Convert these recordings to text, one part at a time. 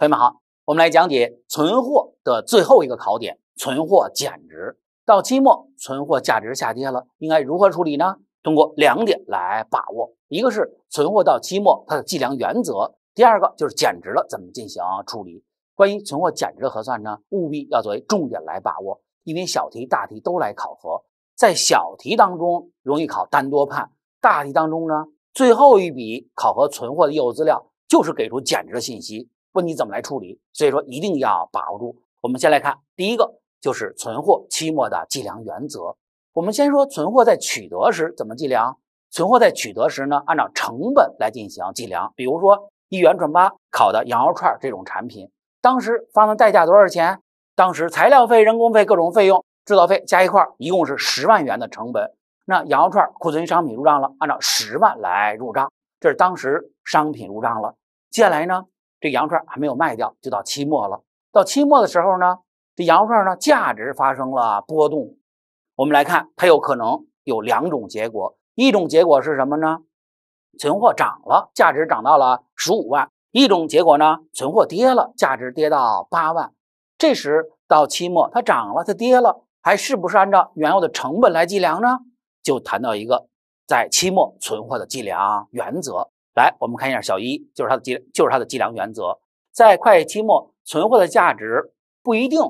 同学们好，我们来讲解存货的最后一个考点：存货减值。到期末存货价值下跌了，应该如何处理呢？通过两点来把握：一个是存货到期末它的计量原则；第二个就是减值了怎么进行处理。关于存货减值的核算呢，务必要作为重点来把握，因为小题、大题都来考核。在小题当中容易考单多判，大题当中呢，最后一笔考核存货的业务资料就是给出减值的信息。问你怎么来处理？所以说一定要把握住。我们先来看第一个，就是存货期末的计量原则。我们先说存货在取得时怎么计量。存货在取得时呢，按照成本来进行计量。比如说一元串八烤的羊肉串这种产品，当时发生代价多少钱？当时材料费、人工费各种费用、制造费加一块，一共是十万元的成本。那羊肉串库存商品入账了，按照十万来入账，这是当时商品入账了。接下来呢？这羊串还没有卖掉，就到期末了。到期末的时候呢，这羊串呢价值发生了波动。我们来看，它有可能有两种结果：一种结果是什么呢？存货涨了，价值涨到了十五万；一种结果呢，存货跌了，价值跌到八万。这时到期末，它涨了，它跌了，还是不是按照原有的成本来计量呢？就谈到一个在期末存货的计量原则。来，我们看一下小一，就是它的计，就是它的计量原则，在会计期末，存货的价值不一定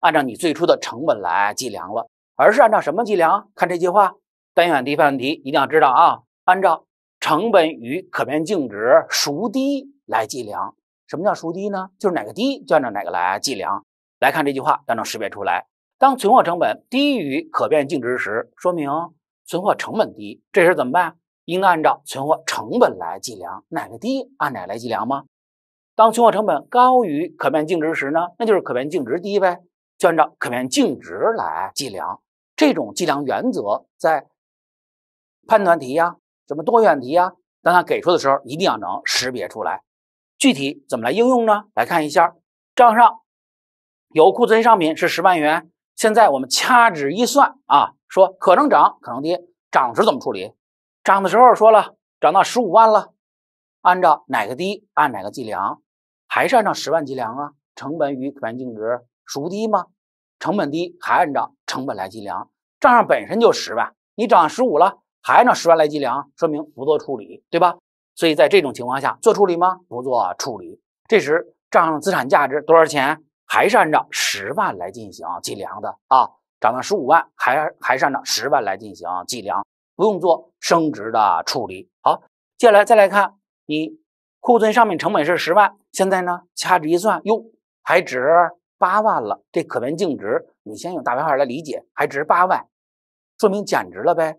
按照你最初的成本来计量了，而是按照什么计量？看这句话，单选题、判断题一定要知道啊，按照成本与可变净值孰低来计量。什么叫孰低呢？就是哪个低就按照哪个来计量。来看这句话，要能识别出来。当存货成本低于可变净值时，说明存货成本低，这时怎么办？应按照存货成本来计量，哪个低按哪来计量吗？当存货成本高于可变净值时呢？那就是可变净值低呗，就按照可变净值来计量。这种计量原则在判断题呀、什么多选题呀，当它给出的时候，一定要能识别出来。具体怎么来应用呢？来看一下账上有库存商品是十万元，现在我们掐指一算啊，说可能涨可能跌，涨时怎么处理？涨的时候说了，涨到十五万了，按照哪个低按哪个计量，还是按照十万计量啊？成本与可变净值孰低吗？成本低，还按照成本来计量，账上本身就十万，你涨十五了，还按照十万来计量，说明不做处理，对吧？所以在这种情况下做处理吗？不做处理。这时账上资产价值多少钱？还是按照十万来进行计量的啊？涨到十五万，还还是按照十万来进行计量。不用做升值的处理。好，接下来再来看，你库存商品成本是十万，现在呢掐指一算，哟，还值八万了。这可变净值，你先用大白话来理解，还值八万，说明减值了呗。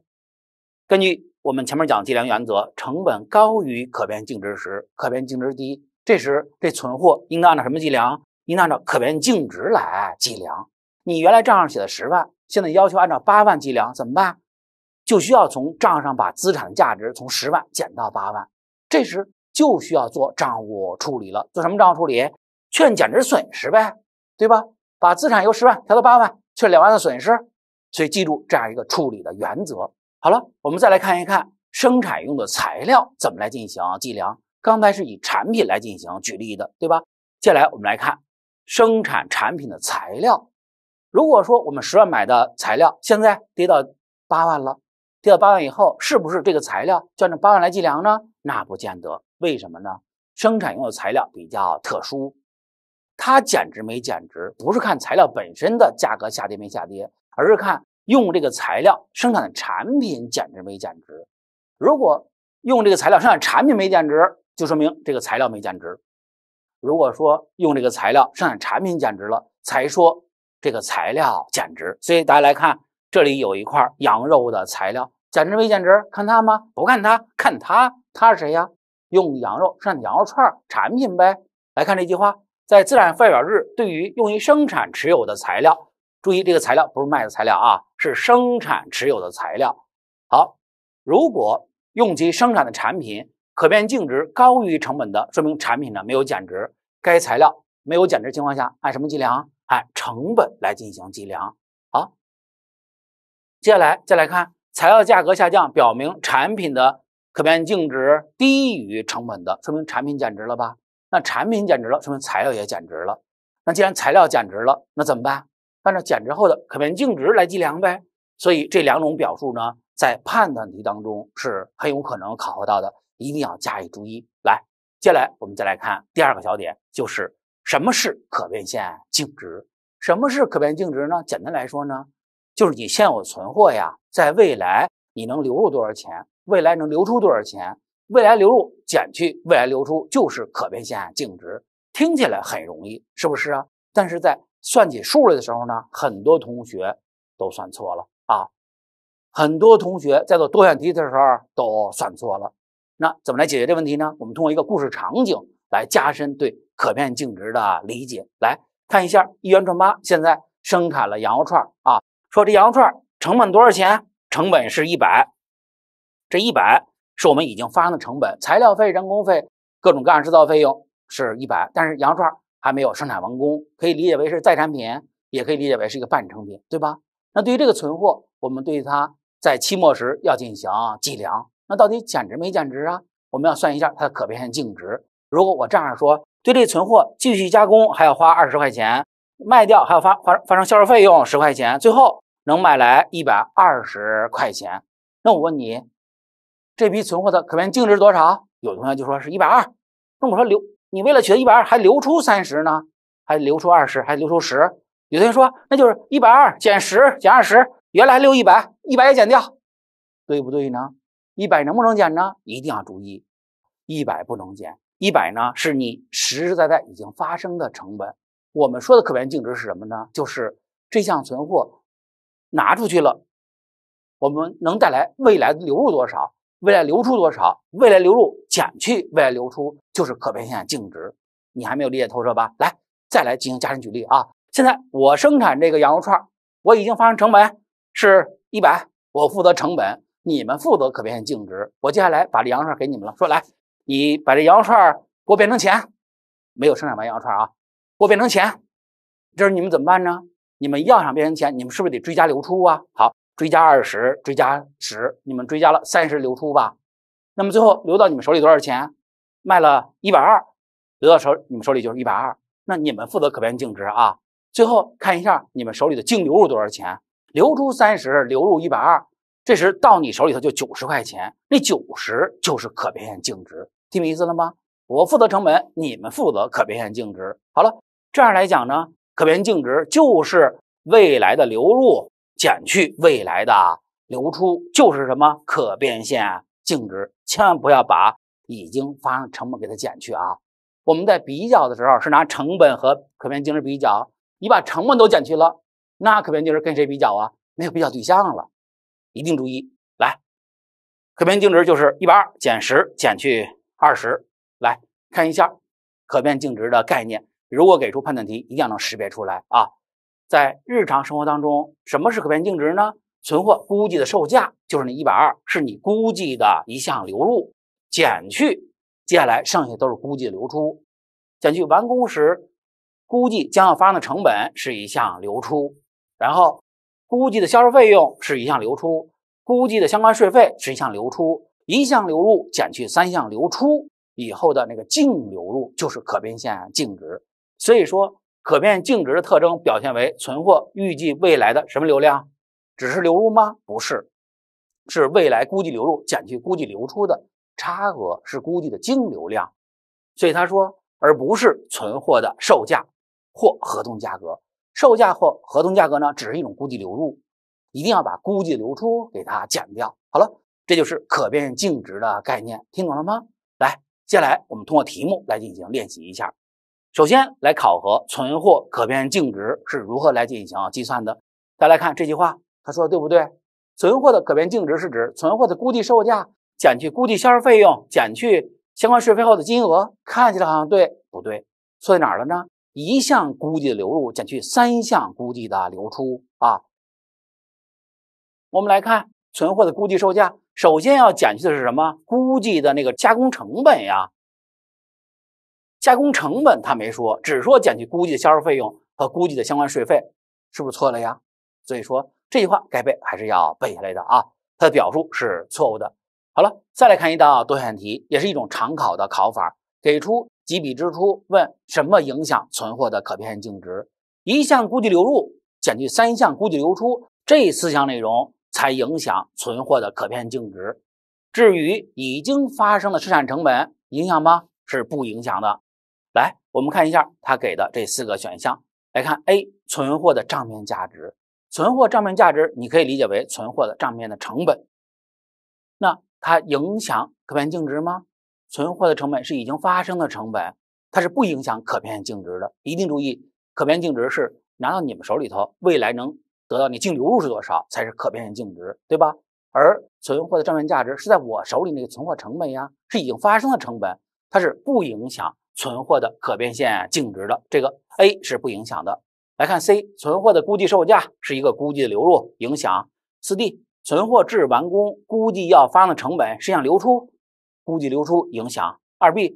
根据我们前面讲计量原则，成本高于可变净值时，可变净值低，这时这存货应当按照什么计量？应按照可变净值来计量。你原来账上写的十万，现在要求按照八万计量，怎么办？就需要从账上把资产价值从十万减到八万，这时就需要做账务处理了。做什么账务处理？确认减值损失呗，对吧？把资产由十万调到八万，确认两万的损失。所以记住这样一个处理的原则。好了，我们再来看一看生产用的材料怎么来进行计量。刚才是以产品来进行举例的，对吧？接下来我们来看生产产品的材料。如果说我们十万买的材料现在跌到八万了。跌到八万以后，是不是这个材料就按八万来计量呢？那不见得。为什么呢？生产用的材料比较特殊，它减值没减值，不是看材料本身的价格下跌没下跌，而是看用这个材料生产的产品减值没减值。如果用这个材料生产产品没减值，就说明这个材料没减值。如果说用这个材料生产产品减值了，才说这个材料减值。所以大家来看。这里有一块羊肉的材料，减值没减值？看它吗？不看它，看它，它是谁呀？用羊肉涮羊肉串产品呗。来看这句话，在资产负债表日，对于用于生产持有的材料，注意这个材料不是卖的材料啊，是生产持有的材料。好，如果用其生产的产品可变净值高于成本的，说明产品呢没有减值。该材料没有减值情况下，按什么计量？按成本来进行计量。接下来再来看，材料价格下降，表明产品的可变净值低于成本的，说明产品减值了吧？那产品减值了，说明材料也减值了。那既然材料减值了，那怎么办？按照减值后的可变净值来计量呗。所以这两种表述呢，在判断题当中是很有可能考核到的，一定要加以注意。来，接下来我们再来看第二个小点，就是什么是可变现净值？什么是可变净值呢？简单来说呢？就是你现有存货呀，在未来你能流入多少钱？未来能流出多少钱？未来流入减去未来流出就是可变现净值。听起来很容易，是不是啊？但是在算起数来的时候呢，很多同学都算错了啊！很多同学在做多选题的时候都算错了。那怎么来解决这问题呢？我们通过一个故事场景来加深对可变净值的理解。来看一下，一元串吧，现在生产了羊肉串啊。说这羊肉串成本多少钱？成本是一百，这一百是我们已经发生的成本，材料费、人工费、各种各样制造费用是一百，但是羊肉串还没有生产完工，可以理解为是再产品，也可以理解为是一个半成品，对吧？那对于这个存货，我们对它在期末时要进行计量，那到底减值没减值啊？我们要算一下它的可变现净值。如果我这样说，对这存货继续加工还要花二十块钱。卖掉还有发发发生销售费用十块钱，最后能买来一百二十块钱。那我问你，这批存货的可变净值多少？有同学就说是一百二。那我说留你为了取得一百二，还留出三十呢？还留出二十？还留出十？有同学说那就是一百二减十减二十，原来留一百，一百也减掉，对不对呢？一百能不能减呢？一定要注意，一百不能减。一百呢是你实实在在已经发生的成本。我们说的可变净值是什么呢？就是这项存货拿出去了，我们能带来未来的流入多少，未来流出多少，未来流入减去未来流出就是可变现净值。你还没有理解透彻吧？来，再来进行加深举例啊！现在我生产这个羊肉串，我已经发生成本是一百，我负责成本，你们负责可变现净值。我接下来把这羊肉串给你们了，说来，你把这羊肉串给我变成钱，没有生产完羊肉串啊。我变成钱，这时你们怎么办呢？你们要想变成钱，你们是不是得追加流出啊？好，追加二十，追加十，你们追加了三十流出吧？那么最后流到你们手里多少钱？卖了一百二，流到手你们手里就是一百二。那你们负责可变净值啊？最后看一下你们手里的净流入多少钱？流出三十，流入一百二，这时到你手里头就九十块钱。那九十就是可变现净值，听明白意思了吗？我负责成本，你们负责可变现净值。好了。这样来讲呢，可变净值就是未来的流入减去未来的流出，就是什么可变现净值。千万不要把已经发生成本给它减去啊！我们在比较的时候是拿成本和可变净值比较，你把成本都减去了，那可变净值跟谁比较啊？没有比较对象了，一定注意。来，可变净值就是一百二减十减去二十，来看一下可变净值的概念。如果给出判断题，一定要能识别出来啊！在日常生活当中，什么是可变净值呢？存货估计的售价就是那一百二，是你估计的一项流入，减去接下来剩下都是估计的流出，减去完工时估计将要发生的成本是一项流出，然后估计的销售费用是一项流出，估计的相关税费是一项流出，一项流入减去三项流出以后的那个净流入就是可变现净值。所以说，可变净值的特征表现为存货预计未来的什么流量？只是流入吗？不是，是未来估计流入减去估计流出的差额是估计的净流量。所以他说，而不是存货的售价或合同价格。售价或合同价格呢，只是一种估计流入，一定要把估计流出给它减掉。好了，这就是可变净值的概念，听懂了吗？来，接下来我们通过题目来进行练习一下。首先来考核存货可变净值是如何来进行计算的。大家看这句话，他说的对不对？存货的可变净值是指存货的估计售价减去估计销售费用减去相关税费后的金额。看起来好像对，不对？错在哪儿了呢？一项估计的流入减去三项估计的流出啊。我们来看存货的估计售价，首先要减去的是什么？估计的那个加工成本呀。加工成本他没说，只说减去估计的销售费用和估计的相关税费，是不是错了呀？所以说这句话该背还是要背下来的啊，它的表述是错误的。好了，再来看一道多选题，也是一种常考的考法。给出几笔支出，问什么影响存货的可变现净值？一项估计流入减去三项估计流出，这四项内容才影响存货的可变现净值。至于已经发生的生产成本，影响吗？是不影响的。我们看一下他给的这四个选项来看，A 存货的账面价值，存货账面价值你可以理解为存货的账面的成本，那它影响可变净值吗？存货的成本是已经发生的成本，它是不影响可变净值的。一定注意，可变净值是拿到你们手里头，未来能得到你净流入是多少才是可变净值，对吧？而存货的账面价值是在我手里那个存货成本呀，是已经发生的成本，它是不影响。存货的可变现净值的这个 A 是不影响的。来看 C，存货的估计售价是一个估计的流入，影响。四 D，存货至完工估计要发生的成本是向流出，估计流出影响。二 B，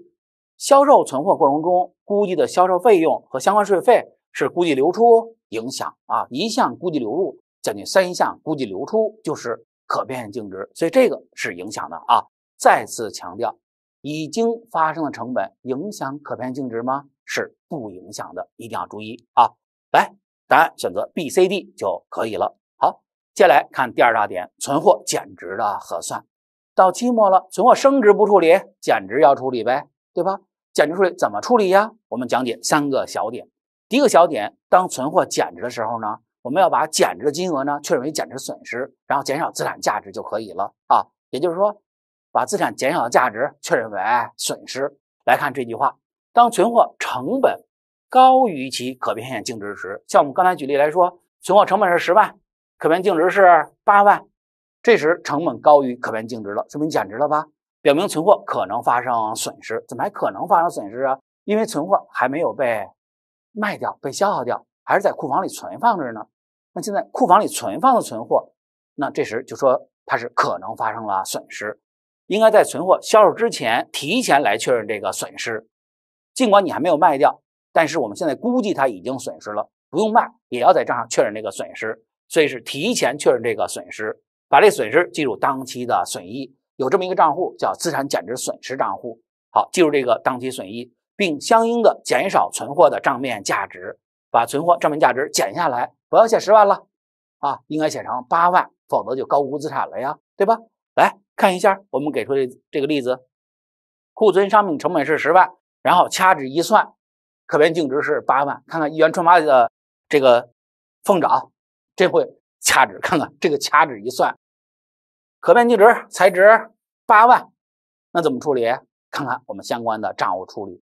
销售存货过程中估计的销售费用和相关税费是估计流出影响。啊，一项估计流入，将近三项估计流出，就是可变现净值，所以这个是影响的啊。再次强调。已经发生的成本影响可变净值吗？是不影响的，一定要注意啊！来，答案选择 B、C、D 就可以了。好，接下来看第二大点，存货减值的核算。到期末了，存货升值不处理，减值要处理呗，对吧？减值处理怎么处理呀？我们讲解三个小点。第一个小点，当存货减值的时候呢，我们要把减值的金额呢确认为减值损失，然后减少资产价值就可以了啊，也就是说。把资产减少的价值确认为损失。来看这句话：当存货成本高于其可变现净值时，像我们刚才举例来说，存货成本是十万，可变净值是八万，这时成本高于可变净值了，说明减值了吧？表明存货可能发生损失。怎么还可能发生损失啊？因为存货还没有被卖掉、被消耗掉，还是在库房里存放着呢。那现在库房里存放的存货，那这时就说它是可能发生了损失。应该在存货销售之前提前来确认这个损失，尽管你还没有卖掉，但是我们现在估计它已经损失了，不用卖也要在账上确认这个损失，所以是提前确认这个损失，把这损失计入当期的损益，有这么一个账户叫资产减值损失账户，好，记入这个当期损益，并相应的减少存货的账面价值，把存货账面价值减下来，不要写十万了啊，应该写成八万，否则就高估资产了呀，对吧？来。看一下我们给出的这个例子，库存商品成本是十万，然后掐指一算，可变净值是八万。看看一元春花的这个凤爪，这会掐指。看看这个掐指一算，可变净值才值八万，那怎么处理？看看我们相关的账务处理。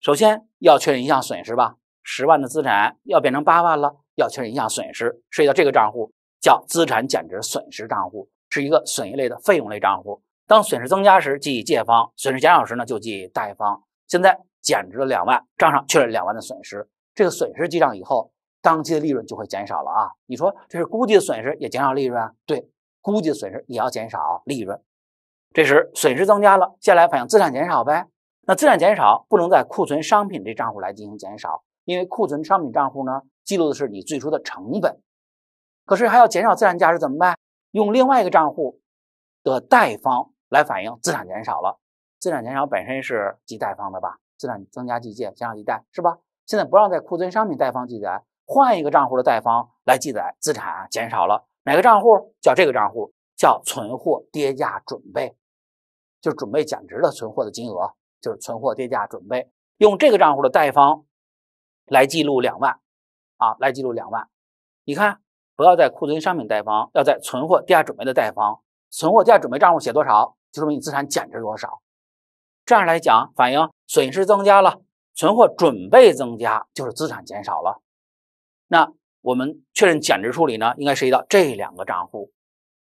首先要确认一项损失吧，十万的资产要变成八万了，要确认一项损失，涉及到这个账户叫资产减值损失账户。是一个损益类的费用类账户，当损失增加时记借方，损失减少时呢就记贷方。现在减值了两万，账上去了两万的损失，这个损失记账以后，当期的利润就会减少了啊。你说这是估计损失也减少利润啊？对，估计损失也要减少利润。这时损失增加了，接下来反映资产减少呗。那资产减少不能在库存商品这账户来进行减少，因为库存商品账户呢记录的是你最初的成本，可是还要减少资产价值怎么办？用另外一个账户的贷方来反映资产减少了，资产减少本身是记贷方的吧？资产增加计借，减少即贷，是吧？现在不让在库存商品贷方记载，换一个账户的贷方来记载资产减少了，哪个账户叫这个账户叫存货跌价准备，就准备减值的存货的金额，就是存货跌价准备，用这个账户的贷方来记录两万，啊，来记录两万，你看。不要在库存商品贷方，要在存货跌价准备的贷方。存货跌价准备账户写多少，就说明你资产减值多少。这样来讲，反映损失增加了，存货准备增加就是资产减少了。那我们确认减值处理呢，应该涉及到这两个账户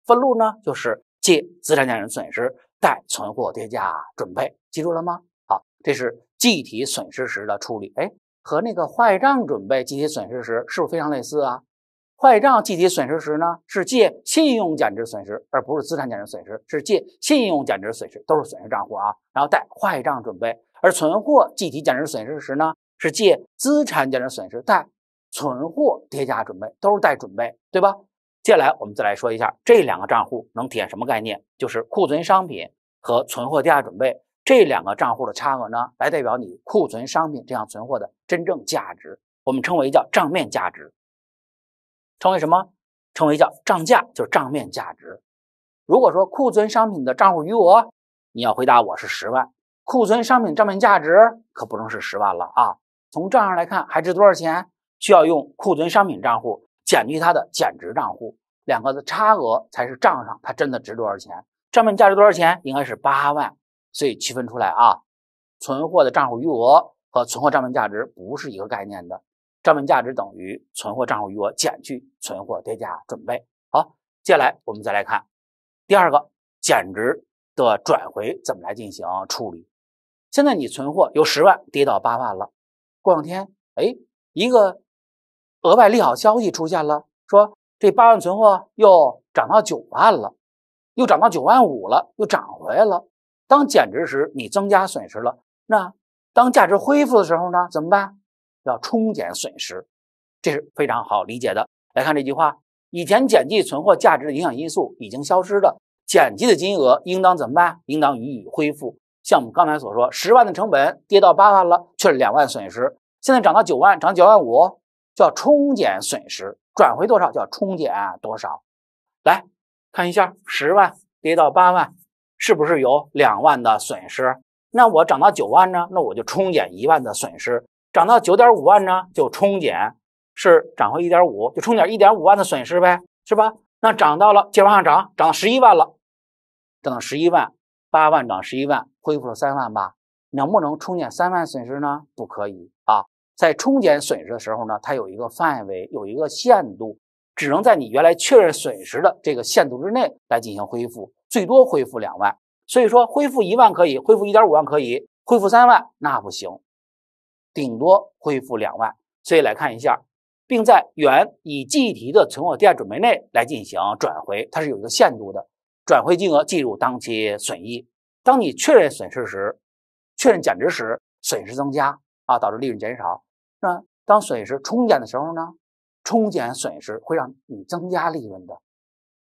分录呢，就是借资产减值损失，贷存货跌价准备，记住了吗？好，这是计提损失时的处理。哎，和那个坏账准备计提损失时，是不是非常类似啊？坏账计提损失时呢，是借信用减值损失，而不是资产减值损失，是借信用减值损失，都是损失账户啊，然后贷坏账准备。而存货计提减值损失时呢，是借资产减值损失，贷存货跌价准备，都是贷准备，对吧？接下来我们再来说一下这两个账户能体现什么概念，就是库存商品和存货跌价准备这两个账户的差额呢，来代表你库存商品这样存货的真正价值，我们称为叫账面价值。称为什么？称为叫账价，就是账面价值。如果说库存商品的账户余额，你要回答我是十万，库存商品账面价值可不能是十万了啊！从账上来看还值多少钱？需要用库存商品账户减去它的减值账户，两个的差额才是账上它真的值多少钱。账面价值多少钱？应该是八万。所以区分出来啊，存货的账户余额和存货账面价值不是一个概念的。账面价值等于存货账户余额减去存货跌价准备。好，接下来我们再来看第二个减值的转回怎么来进行处理。现在你存货由十万跌到八万了，过两天，哎，一个额外利好消息出现了，说这八万存货又涨到九万了，又涨到九万五了，又涨回来了。当减值时你增加损失了，那当价值恢复的时候呢？怎么办？叫冲减损失，这是非常好理解的。来看这句话：以前减记存货价值的影响因素已经消失了，减记的金额应当怎么办？应当予以恢复。像我们刚才所说，十万的成本跌到八万了，却是两万损失，现在涨到九万，涨九万五，叫冲减损失，转回多少？叫冲减多少？来看一下，十万跌到八万，是不是有两万的损失？那我涨到九万呢？那我就冲减一万的损失。涨到九点五万呢，就冲减是涨回一点五，就冲减一点五万的损失呗，是吧？那涨到了，接着往上涨，涨到十一万了，涨到十一万，八万涨十一万，恢复了三万吧？能不能冲减三万损失呢？不可以啊！在冲减损失的时候呢，它有一个范围，有一个限度，只能在你原来确认损失的这个限度之内来进行恢复，最多恢复两万。所以说，恢复一万可以，恢复一点五万可以，恢复三万那不行。顶多恢复两万，所以来看一下，并在原已计提的存货第价准备内来进行转回，它是有一个限度的。转回金额计入当期损益。当你确认损失时，确认减值时，损失增加啊，导致利润减少。那当损失冲减的时候呢，冲减损失会让你增加利润的。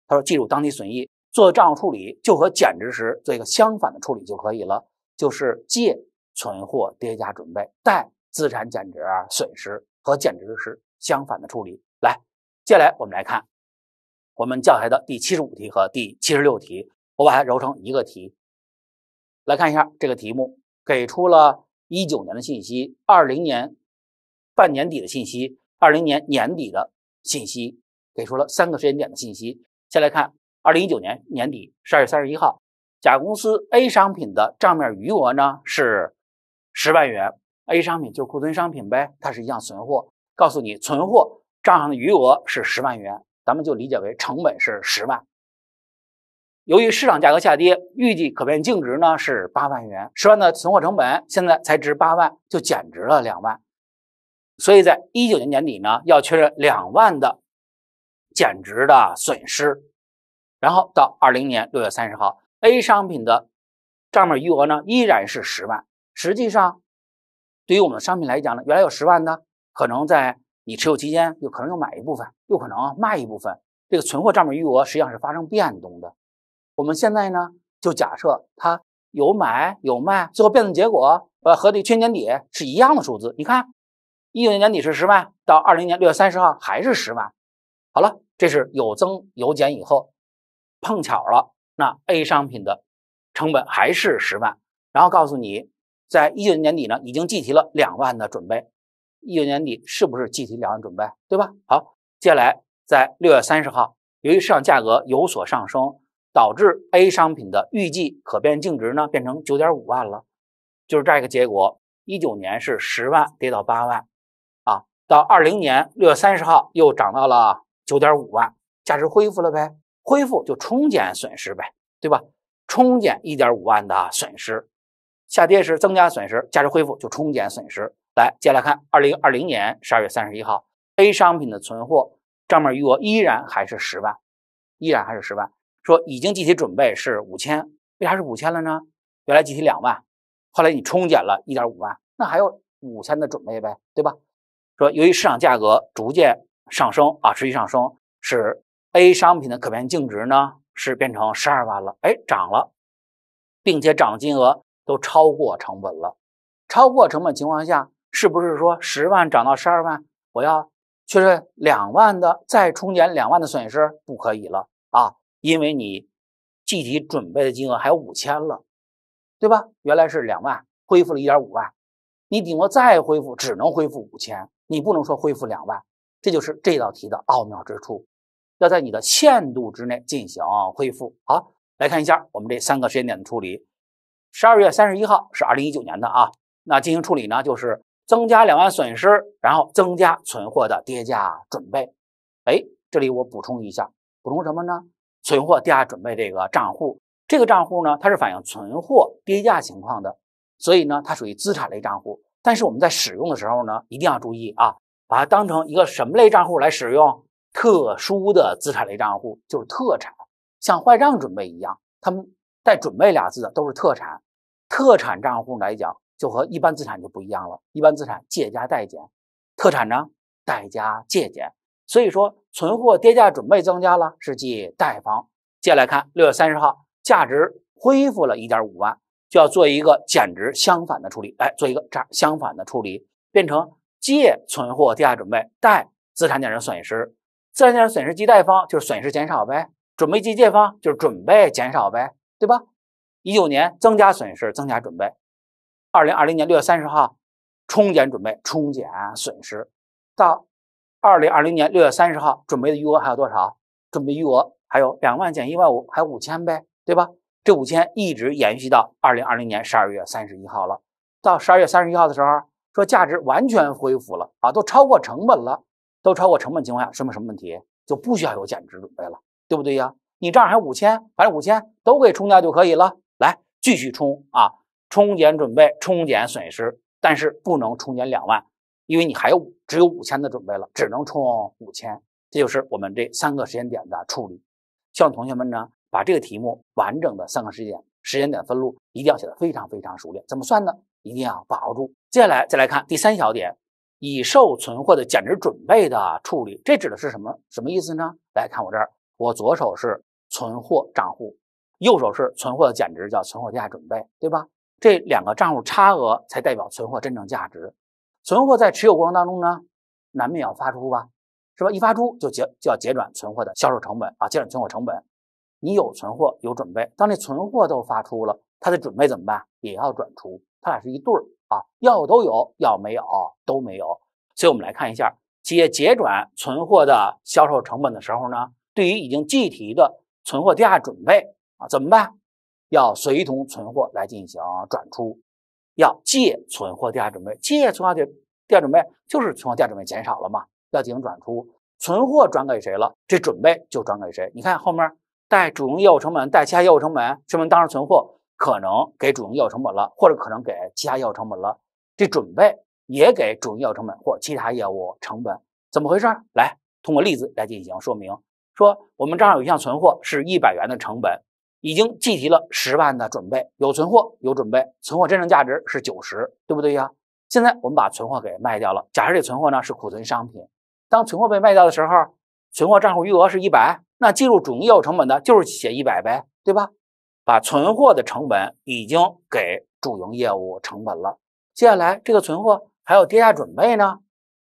他说，计入当期损益，做账务处理就和减值时做一个相反的处理就可以了，就是借。存货叠加准备，贷资产减值损失和减值是相反的处理。来，接下来我们来看我们教材的第七十五题和第七十六题，我把它揉成一个题来看一下这个题目，给出了19年的信息，20年半年底的信息，20年年底的信息，给出了三个时间点的信息。先来看2019年年底，12月31号，甲公司 A 商品的账面余额呢是。十万元 A 商品就库存商品呗，它是一样存货。告诉你，存货账上的余额是十万元，咱们就理解为成本是十万。由于市场价格下跌，预计可变净值呢是八万元，十万的存货成本现在才值八万，就减值了两万。所以在一九年年底呢，要确认两万的减值的损失。然后到二零年六月三十号，A 商品的账面余额呢依然是十万。实际上，对于我们的商品来讲呢，原来有十万的，可能在你持有期间，有可能又买一部分，又可能卖一部分，这个存货账面余额实际上是发生变动的。我们现在呢，就假设它有买有卖，最后变动结果呃和你去年年底是一样的数字。你看，一九年年底是十万，到二零年六月三十号还是十万。好了，这是有增有减以后，碰巧了，那 A 商品的成本还是十万，然后告诉你。在一九年底呢，已经计提了两万的准备。一九年底是不是计提两万准备？对吧？好，接下来在六月三十号，由于市场价格有所上升，导致 A 商品的预计可变净值呢变成九点五万了，就是这样一个结果。一九年是十万跌到八万，啊，到二零年六月三十号又涨到了九点五万，价值恢复了呗，恢复就冲减损失呗，对吧？冲减一点五万的损失。下跌时增加损失，价值恢复就冲减损失。来，接下来看二零二零年十二月三十一号，A 商品的存货账面余额依然还是十万，依然还是十万。说已经计提准备是五千，为啥是五千了呢？原来计提两万，后来你冲减了一点五万，那还有五千的准备呗，对吧？说由于市场价格逐渐上升啊，持续上升，使 A 商品的可变净值呢是变成十二万了，哎，涨了，并且涨金额。都超过成本了，超过成本情况下，是不是说十万涨到十二万，我要确认两万的再冲减两万的损失不可以了啊？因为你具体准备的金额还有五千了，对吧？原来是两万，恢复了一点五万，你顶多再恢复只能恢复五千，你不能说恢复两万。这就是这道题的奥妙之处，要在你的限度之内进行恢复。好，来看一下我们这三个时间点的处理。十二月三十一号是二零一九年的啊，那进行处理呢，就是增加两万损失，然后增加存货的跌价准备。哎，这里我补充一下，补充什么呢？存货跌价准备这个账户，这个账户呢，它是反映存货跌价情况的，所以呢，它属于资产类账户。但是我们在使用的时候呢，一定要注意啊，把它当成一个什么类账户来使用？特殊的资产类账户，就是特产，像坏账准备一样，它们。带准备俩字的都是特产，特产账户来讲就和一般资产就不一样了。一般资产借加贷减，特产呢贷加借减。所以说存货跌价准备增加了，是记贷方。接下来看六月三十号，价值恢复了一点五万，就要做一个减值相反的处理。哎，做一个这相反的处理，变成借存货跌价准备，贷资产减值损失。资产减值损失记贷方就是损失减少呗，准备记借方就是准备减少呗。对吧？一九年增加损失，增加准备。二零二零年六月三十号，冲减准备，冲减损失。到二零二零年六月三十号，准备的余额还有多少？准备余额还有两万减一万五，还有五千呗，对吧？这五千一直延续到二零二零年十二月三十一号了。到十二月三十一号的时候，说价值完全恢复了啊，都超过成本了，都超过成本情况下，说明什么问题？就不需要有减值准备了，对不对呀？你这样还五千，反正五千都给冲掉就可以了。来，继续冲啊，冲减准备，冲减损失，但是不能冲减两万，因为你还有只有五千的准备了，只能冲五千。这就是我们这三个时间点的处理。希望同学们呢把这个题目完整的三个时间点时间点分录一定要写的非常非常熟练。怎么算呢？一定要把握住。接下来再来看第三小点，已售存货的减值准备的处理，这指的是什么？什么意思呢？来看我这儿，我左手是。存货账户，右手是存货的减值，叫存货价准备，对吧？这两个账户差额才代表存货真正价值。存货在持有过程当中呢，难免要发出吧，是吧？一发出就结就要结转存货的销售成本啊，结转存货成本。你有存货有准备，当那存货都发出了，它的准备怎么办？也要转出，它俩是一对儿啊，要都有，要没有都没有。所以，我们来看一下，企业结转存货的销售成本的时候呢，对于已经计提的。存货跌价准备啊，怎么办？要随同存货来进行转出，要借存货跌价准备。借存货跌价准备，就是存货价准备减少了嘛？要进行转出，存货转给谁了？这准备就转给谁？你看后面带主营业务成本，带其他业务成本，说明当时存货可能给主营业务成本了，或者可能给其他业务成本了。这准备也给主营业务成本或其他业务成本，怎么回事？来，通过例子来进行说明。说我们账上有一项存货是一百元的成本，已经计提了十万的准备。有存货有准备，存货真正价值是九十，对不对呀？现在我们把存货给卖掉了。假设这存货呢是库存商品，当存货被卖掉的时候，存货账户余额是一百，那计入主营业务成本的就是写一百呗，对吧？把存货的成本已经给主营业务成本了。接下来这个存货还有跌价准备呢，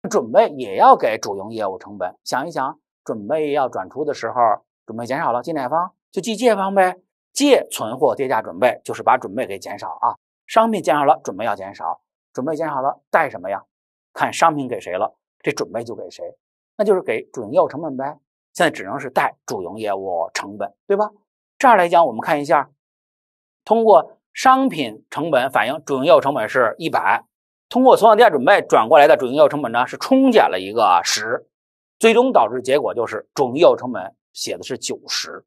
准备也要给主营业务成本。想一想。准备要转出的时候，准备减少了，记哪方就记借方呗，借存货跌价准备，就是把准备给减少啊。商品减少了，准备要减少，准备减少了，贷什么呀？看商品给谁了，这准备就给谁，那就是给主营业务成本呗。现在只能是贷主营业务成本，对吧？这样来讲，我们看一下，通过商品成本反映主营业务成本是一百，通过存货跌价准备转过来的主营业务成本呢是冲减了一个十。最终导致结果就是总业务成本写的是九十，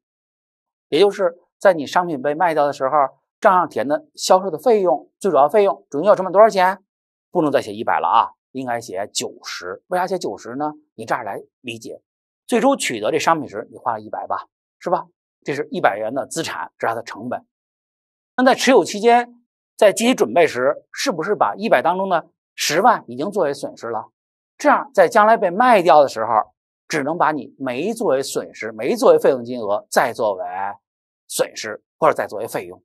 也就是在你商品被卖掉的时候，账上填的销售的费用，最主要费用总业务成本多少钱？不能再写一百了啊，应该写九十。为啥写九十呢？你这样来理解，最初取得这商品时，你花了一百吧，是吧？这是一百元的资产，这是它的成本。那在持有期间，在积极准备时，是不是把一百当中的十万已经作为损失了？这样，在将来被卖掉的时候，只能把你没作为损失、没作为费用金额，再作为损失或者再作为费用。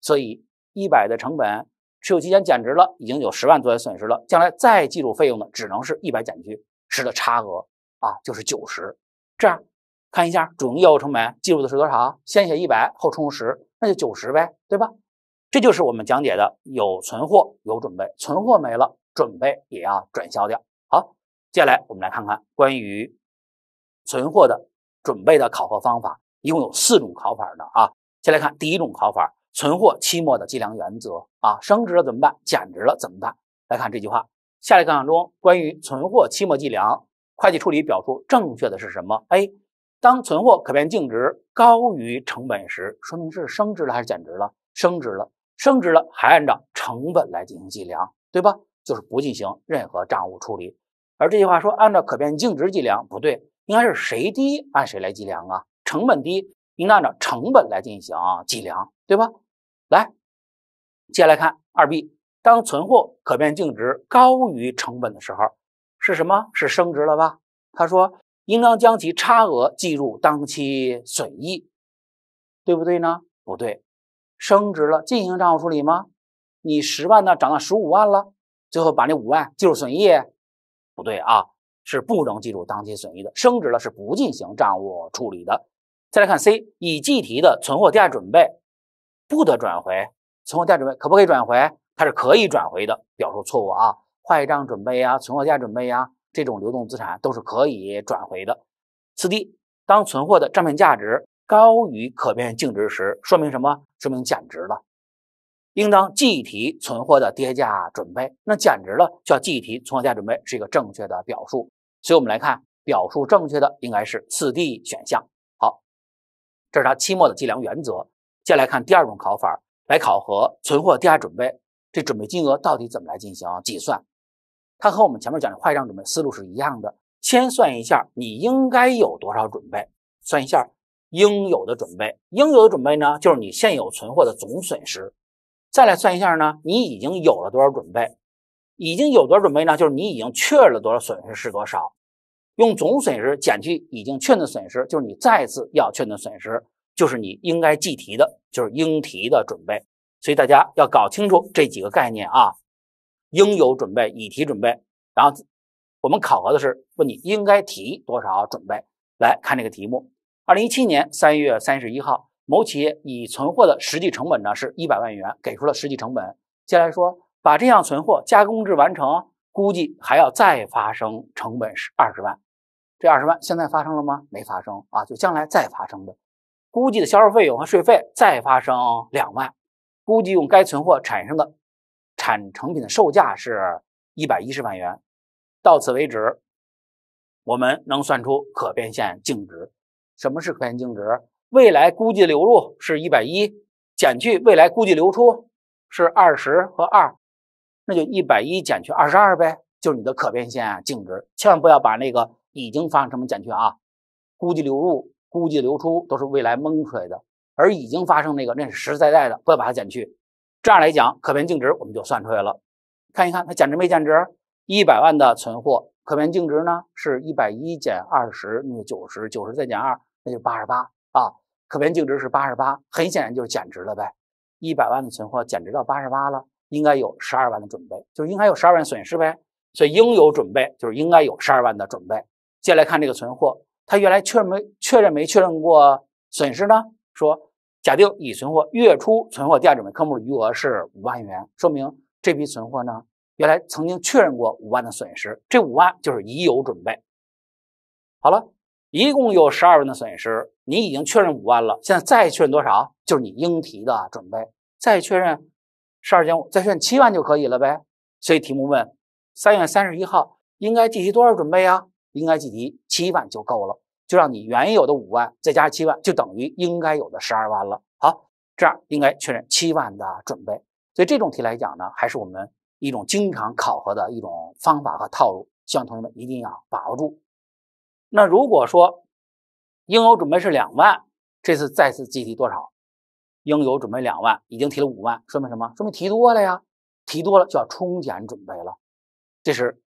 所以，一百的成本持有期间减值了，已经有十万作为损失了。将来再计入费用的，只能是一百减去十的差额啊，就是九十。这样看一下主营业务成本记录的是多少？先写一百，后冲十，那就九十呗，对吧？这就是我们讲解的有存货有准备，存货没了，准备也要转销掉。好，接下来我们来看看关于存货的准备的考核方法，一共有四种考法的啊。先来看第一种考法，存货期末的计量原则啊，升值了怎么办？减值了怎么办？来看这句话：下列各项中关于存货期末计量会计处理表述正确的是什么？A. 当存货可变净值高于成本时，说明是升值了还是减值了？升值了，升值了还按照成本来进行计量，对吧？就是不进行任何账务处理。而这句话说，按照可变净值计量不对，应该是谁低按谁来计量啊？成本低，应该按照成本来进行计量，对吧？来，接下来看二 B，当存货可变净值高于成本的时候，是什么？是升值了吧？他说，应当将其差额计入当期损益，对不对呢？不对，升值了进行账务处理吗？你十万呢涨到十五万了，最后把那五万计入损益。不对啊，是不能计入当期损益的，升值了是不进行账务处理的。再来看 C，已计提的存货价准备不得转回，存货价准备可不可以转回？它是可以转回的，表述错误啊，坏账准备呀，存货价准备呀，这种流动资产都是可以转回的。四 D，当存货的账面价值高于可变净值时，说明什么？说明减值了。应当计提存货的跌价准备，那简直了，叫计提存货价准备是一个正确的表述。所以，我们来看表述正确的应该是四 D 选项。好，这是它期末的计量原则。接下来看第二种考法，来考核存货跌价准备，这准备金额到底怎么来进行计算？它和我们前面讲的坏账准备思路是一样的，先算一下你应该有多少准备，算一下应有的准备。应有的准备呢，就是你现有存货的总损失。再来算一下呢，你已经有了多少准备？已经有多少准备呢？就是你已经确认了多少损失是多少？用总损失减去已经确认损失，就是你再次要确认损失，就是你应该计提的，就是应提的准备。所以大家要搞清楚这几个概念啊，应有准备、已提准备。然后我们考核的是问你应该提多少准备？来看这个题目，二零一七年三月三十一号。某企业已存货的实际成本呢是一百万元，给出了实际成本。接下来说，把这项存货加工制完成，估计还要再发生成本是二十万。这二十万现在发生了吗？没发生啊，就将来再发生的。估计的销售费用和税费再发生两万。估计用该存货产生的产成品的售价是一百一十万元。到此为止，我们能算出可变现净值。什么是可变净值？未来估计流入是一百一，减去未来估计流出是二十和二，那就一百一减去二十二呗，就是你的可变现啊净值。千万不要把那个已经发生什么减去啊，估计流入、估计流出都是未来蒙出来的，而已经发生那个那是实实在在的，不要把它减去。这样来讲，可变净值我们就算出来了。看一看它减值没减值？一百万的存货可变净值呢是一百一减二十，那就九十九十再减二，那就八十八啊。可变净值是八十八，很显然就是减值了呗。一百万的存货减值到八十八了，应该有十二万的准备，就应该有十二万损失呗。所以应有准备就是应该有十二万的准备。接下来看这个存货，它原来确认没确认没确认过损失呢？说假定乙存货月初存货第价准备科目余额是五万元，说明这批存货呢原来曾经确认过五万的损失，这五万就是已有准备。好了。一共有十二万的损失，你已经确认五万了，现在再确认多少？就是你应提的准备，再确认十二点五，再确认七万就可以了呗。所以题目问三月三十一号应该计提多少准备呀？应该计提七万就够了，就让你原有的五万再加七万，就等于应该有的十二万了。好，这样应该确认七万的准备。所以这种题来讲呢，还是我们一种经常考核的一种方法和套路，希望同学们一定要把握住。那如果说应有准备是两万，这次再次计提多少？应有准备两万，已经提了五万，说明什么？说明提多了呀，提多了就要冲减准备了。这是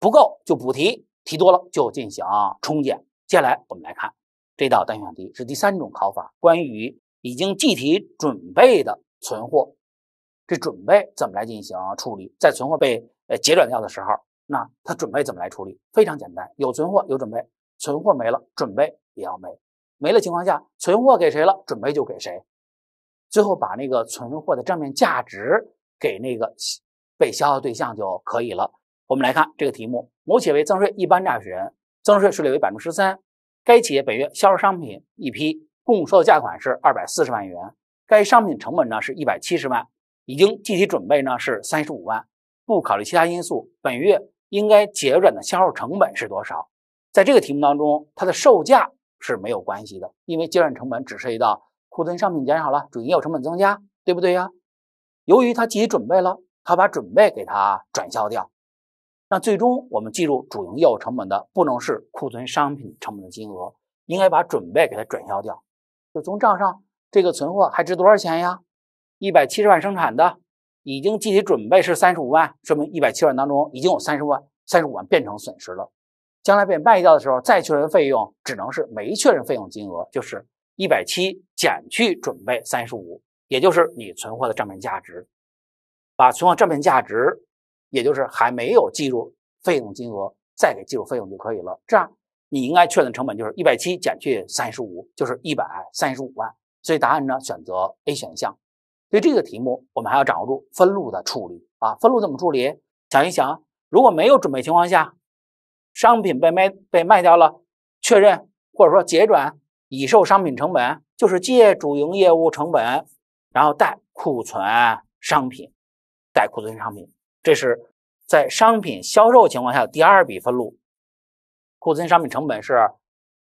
不够就补提，提多了就进行冲减。接下来我们来看这道单选题，是第三种考法，关于已经计提准备的存货，这准备怎么来进行处理？在存货被呃结转掉的时候，那它准备怎么来处理？非常简单，有存货有准备。存货没了，准备也要没没了情况下，存货给谁了，准备就给谁，最后把那个存货的账面价值给那个被消耗对象就可以了。我们来看这个题目：某企业为增税一般纳税人，增值税税率为百分之十三。该企业本月销售商品一批，共收的价款是二百四十万元，该商品成本呢是一百七十万，已经计提准备呢是三十五万。不考虑其他因素，本月应该结转的销售成本是多少？在这个题目当中，它的售价是没有关系的，因为结算成本只涉及到库存商品。减少了，主营业务成本增加，对不对呀？由于他计提准备了，他把准备给它转销掉。那最终我们计入主营业务成本的，不能是库存商品成本的金额，应该把准备给它转销掉。就从账上这个存货还值多少钱呀？一百七十万生产的，已经计提准备是三十五万，说明一百七十万当中已经有三十万，三十五万变成损失了。将来被卖掉的时候，再确认费用只能是没确认费用金额，就是一百七减去准备三十五，也就是你存货的账面价值。把存货账面价值，也就是还没有计入费用金额，再给计入费用就可以了。这样你应该确认成本就是一百七减去三十五，就是一百三十五万。所以答案呢选择 A 选项。对这个题目，我们还要掌握住分录的处理啊，分录怎么处理？想一想，如果没有准备情况下。商品被卖被卖掉了，确认或者说结转已售商品成本，就是借主营业务成本，然后贷库存商品，贷库存商品。这是在商品销售情况下第二笔分录。库存商品成本是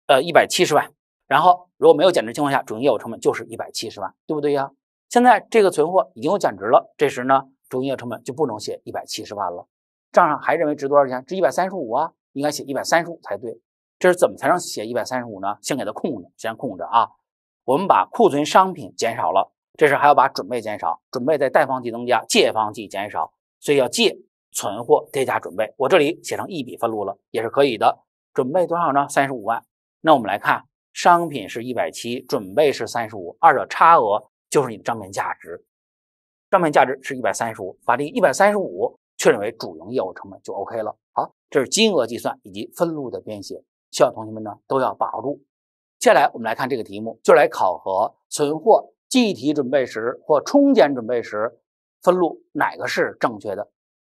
呃一百七十万，然后如果没有减值情况下，主营业务成本就是一百七十万，对不对呀？现在这个存货已经有减值了，这时呢主营业务成本就不能写一百七十万了，账上还认为值多少钱？值一百三十五啊？应该写一百三十五才对，这是怎么才能写一百三十五呢？先给它空着，先空着啊。我们把库存商品减少了，这是还要把准备减少，准备在贷方记增加，借方记减少，所以要借存货叠加准备。我这里写成一笔分录了也是可以的，准备多少呢？三十五万。那我们来看，商品是一百七，准备是三十五，二者差额就是你的账面价值，账面价值是一百三十五，把这一百三十五。确认为主营业务成本就 OK 了。好，这是金额计算以及分录的编写，希望同学们呢都要把握住。接下来我们来看这个题目，就来考核存货计提准备时或冲减准备时分录哪个是正确的。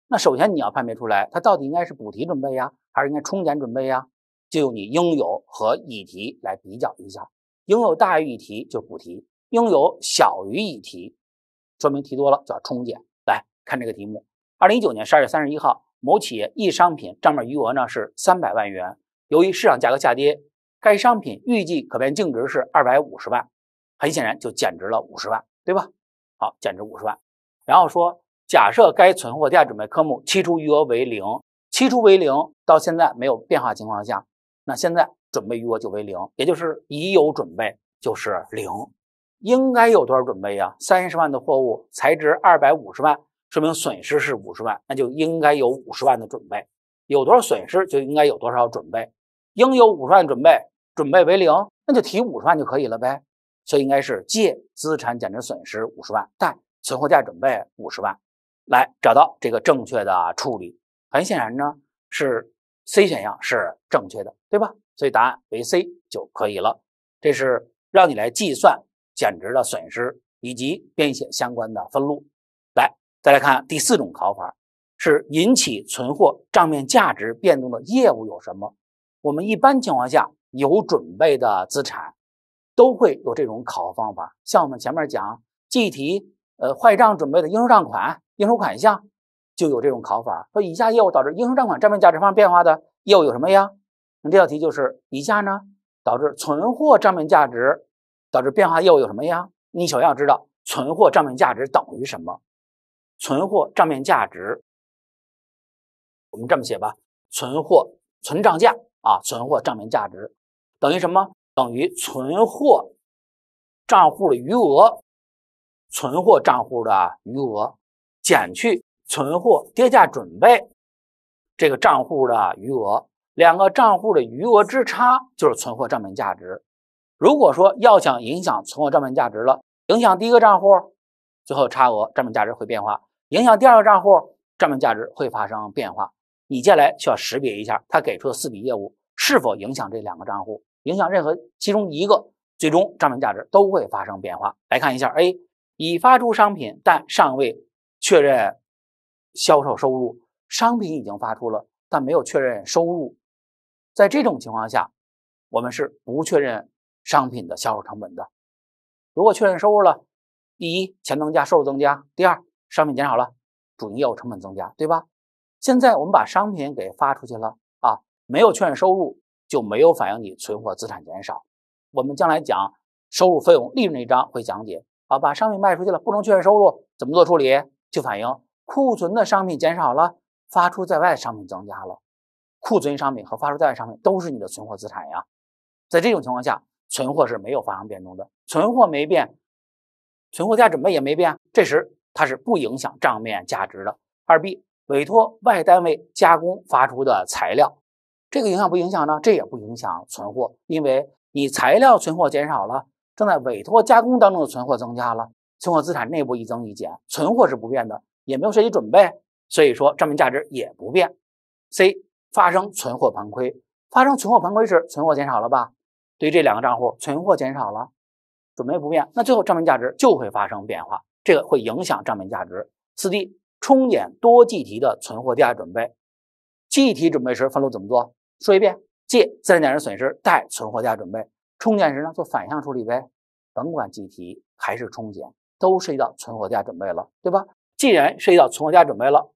那首先你要判别出来，它到底应该是补提准备呀，还是应该冲减准备呀？就用你拥有和已提来比较一下，拥有大于已提就补提，拥有小于已提，说明提多了就要冲减。来看这个题目。二零一九年十二月三十一号，某企业一商品账面余额呢是三百万元，由于市场价格下跌，该商品预计可变净值是二百五十万，很显然就减值了五十万，对吧？好，减值五十万。然后说，假设该存货价准备科目期初余额为零，期初为零，到现在没有变化情况下，那现在准备余额就为零，也就是已有准备就是零，应该有多少准备呀？三十万的货物才值二百五十万。说明损失是五十万，那就应该有五十万的准备，有多少损失就应该有多少准备，应有五十万准备，准备为零，那就提五十万就可以了呗。所以应该是借资产减值损失五十万，贷存货价准备五十万，来找到这个正确的处理。很显然呢，是 C 选项是正确的，对吧？所以答案为 C 就可以了。这是让你来计算减值的损失以及编写相关的分录。再来看第四种考法，是引起存货账面价值变动的业务有什么？我们一般情况下有准备的资产，都会有这种考核方法。像我们前面讲计提呃坏账准备的应收账款、应收款项，就有这种考法。说以下业务导致应收账款账面价值发生变化的业务有什么呀？那这道题就是以下呢导致存货账面价值导致变化业务有什么呀？你首先要知道存货账面价值等于什么。存货账面价值，我们这么写吧：存货存账价啊，存货账面价值等于什么？等于存货账户的余额，存货账户的余额减去存货跌价准备这个账户的余额，两个账户的余额之差就是存货账面价值。如果说要想影响存货账面价值了，影响第一个账户，最后差额账面价值会变化。影响第二个账户账面价值会发生变化，你接下来需要识别一下，他给出的四笔业务是否影响这两个账户？影响任何其中一个，最终账面价值都会发生变化。来看一下，A 已发出商品，但尚未确认销售收入；商品已经发出了，但没有确认收入。在这种情况下，我们是不确认商品的销售成本的。如果确认收入了，第一，钱增加，收入增加；第二，商品减少了，主营业务成本增加，对吧？现在我们把商品给发出去了啊，没有确认收入就没有反映你存货资产减少。我们将来讲收入、费用、利润那章会讲解啊，把商品卖出去了不能确认收入怎么做处理？就反映库存的商品减少了，发出在外的商品增加了，库存商品和发出在外商品都是你的存货资产呀。在这种情况下，存货是没有发生变动的，存货没变，存货价准备也没变，这时。它是不影响账面价值的。二 B，委托外单位加工发出的材料，这个影响不影响呢？这也不影响存货，因为你材料存货减少了，正在委托加工当中的存货增加了，存货资产内部一增一减，存货是不变的，也没有涉及准备，所以说账面价值也不变。C，发生存货盘亏，发生存货盘亏时，存货减少了吧？对，这两个账户存货减少了，准备不变，那最后账面价值就会发生变化。这个会影响账面价值。四 D，冲减多计提的存货价准备，计提准备时分录怎么做？说一遍，借：自然减值损失，贷：存货价准备。冲减时呢，做反向处理呗。甭管计提还是冲减，都涉及到存货价准备了，对吧？既然涉及到存货价准备了，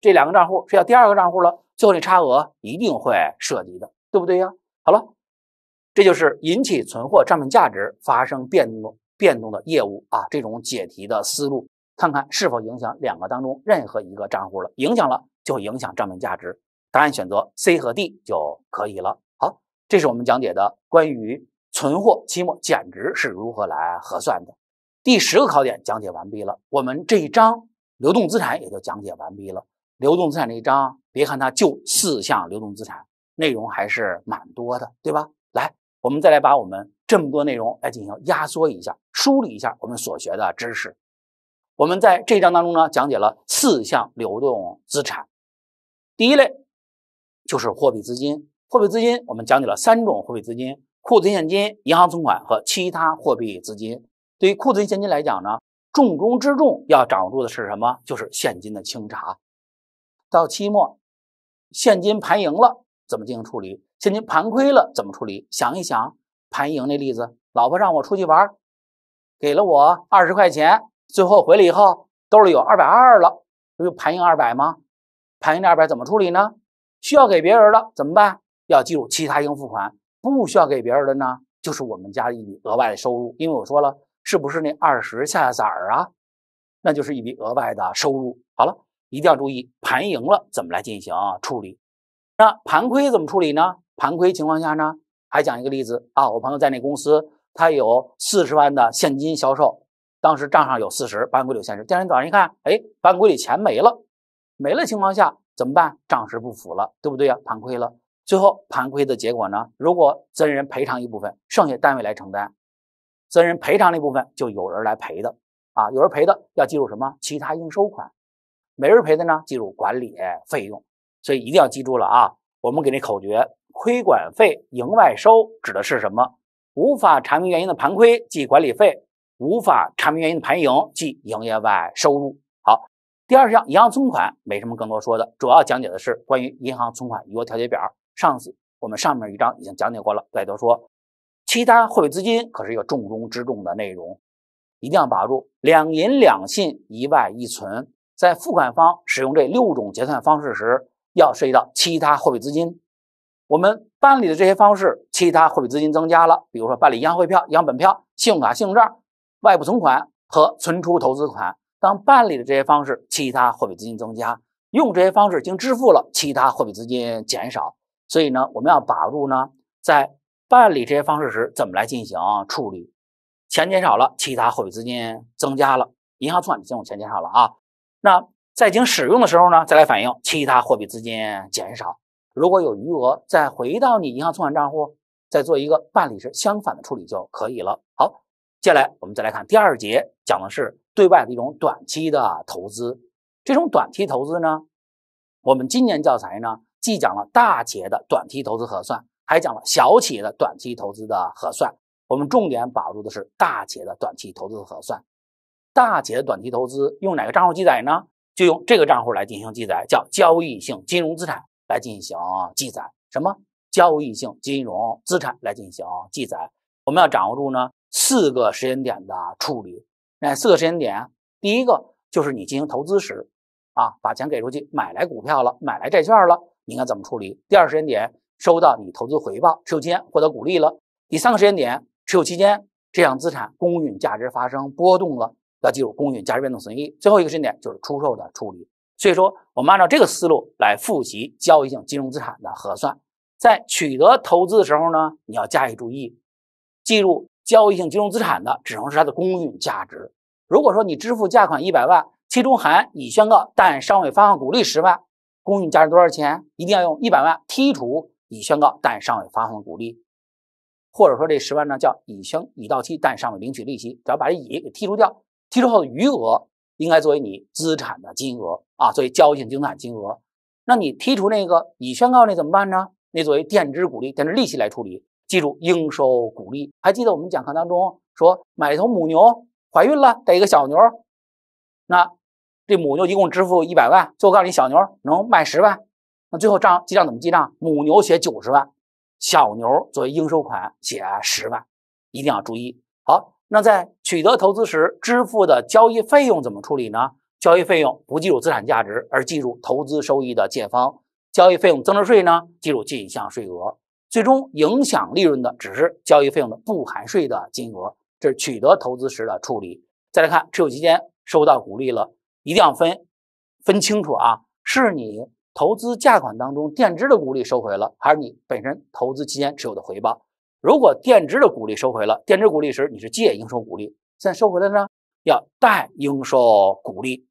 这两个账户是要第二个账户了，最后这差额一定会涉及的，对不对呀？好了，这就是引起存货账面价值发生变动。变动的业务啊，这种解题的思路，看看是否影响两个当中任何一个账户了，影响了就影响账面价值。答案选择 C 和 D 就可以了。好，这是我们讲解的关于存货期末减值是如何来核算的。第十个考点讲解完毕了，我们这一章流动资产也就讲解完毕了。流动资产这一章，别看它就四项流动资产，内容还是蛮多的，对吧？来，我们再来把我们。这么多内容来进行压缩一下，梳理一下我们所学的知识。我们在这一章当中呢，讲解了四项流动资产。第一类就是货币资金，货币资金我们讲解了三种货币资金：库存现金、银行存款和其他货币资金。对于库存现金来讲呢，重中之重要掌握住的是什么？就是现金的清查。到期末，现金盘盈了怎么进行处理？现金盘亏了怎么处理？想一想。盘盈那例子，老婆让我出去玩，给了我二十块钱，最后回来以后兜里有二百二了，不就盘盈二百吗？盘盈二百怎么处理呢？需要给别人了怎么办？要记住其他应付款。不需要给别人的呢，就是我们家一笔额外的收入。因为我说了，是不是那二十下下崽儿啊？那就是一笔额外的收入。好了，一定要注意盘盈了怎么来进行处理。那盘亏怎么处理呢？盘亏情况下呢？还讲一个例子啊，我朋友在那公司，他有四十万的现金销售，当时账上有四十，办公柜里有限十。第二天早上一看，哎，办公柜里钱没了，没了情况下怎么办？账实不符了，对不对呀？盘亏了。最后盘亏的结果呢？如果责任人赔偿一部分，剩下单位来承担。责任人赔偿那部分就有人来赔的啊，有人赔的要记入什么？其他应收款。没人赔的呢，记入管理费用。所以一定要记住了啊。我们给那口诀：亏管费，营外收，指的是什么？无法查明原因的盘亏即管理费，无法查明原因的盘盈即营业外收入。好，第二十项银行存款没什么更多说的，主要讲解的是关于银行存款余额调节表。上次我们上面一章已经讲解过了，再多说。其他货币资金可是一个重中之重的内容，一定要把握住两银两信一外一存。在付款方使用这六种结算方式时。要涉及到其他货币资金，我们办理的这些方式，其他货币资金增加了，比如说办理银行汇票、银行本票、信用卡、信用证、外部存款和存出投资款。当办理的这些方式，其他货币资金增加，用这些方式经支付了，其他货币资金减少。所以呢，我们要把握住呢，在办理这些方式时，怎么来进行处理？钱减少了，其他货币资金增加了，银行存款的信用钱减少了啊？那？在经使用的时候呢，再来反映其他货币资金减少。如果有余额，再回到你银行存款账户，再做一个办理是相反的处理就可以了。好，接下来我们再来看第二节，讲的是对外的一种短期的投资。这种短期投资呢，我们今年教材呢既讲了大企业的短期投资核算，还讲了小企业的短期投资的核算。我们重点把握的是大企业的短期投资核算。大企业的短期投资用哪个账户记载呢？就用这个账户来进行记载，叫交易性金融资产来进行记载。什么交易性金融资产来进行记载？我们要掌握住呢四个时间点的处理。哪四个时间点？第一个就是你进行投资时，啊，把钱给出去，买来股票了，买来债券了，你应该怎么处理？第二时间点，收到你投资回报，持有期间获得股利了。第三个时间点，持有期间这样资产公允价值发生波动了。要记住公允价值变动损益。最后一个知点就是出售的处理。所以说，我们按照这个思路来复习交易性金融资产的核算。在取得投资的时候呢，你要加以注意，记住交易性金融资产的只能是它的公允价值。如果说你支付价款一百万，其中含已宣告但尚未发放股利十万，公允价值多少钱？一定要用一百万剔除已宣告但尚未发放股利，或者说这十万呢叫已生已到期但尚未领取利息，只要把这已给剔除掉。剔除后的余额应该作为你资产的金额啊，作为交易性资产金额。那你剔除那个已宣告那怎么办呢？那作为垫支股利、垫支利息来处理。记住，应收股利。还记得我们讲课当中说，买一头母牛怀孕了，带一个小牛，那这母牛一共支付一百万，最后告诉你小牛能卖十万，那最后账记账怎么记账？母牛写九十万，小牛作为应收款写十万，一定要注意。好，那在。取得投资时支付的交易费用怎么处理呢？交易费用不计入资产价值，而计入投资收益的借方。交易费用增值税呢，计入进项税额。最终影响利润的只是交易费用的不含税的金额。这是取得投资时的处理。再来看持有期间收到股利了，一定要分分清楚啊，是你投资价款当中垫支的股利收回了，还是你本身投资期间持有的回报？如果垫支的股利收回了，垫支股利时你是借应收股利。现在收回来呢，要带应收股利，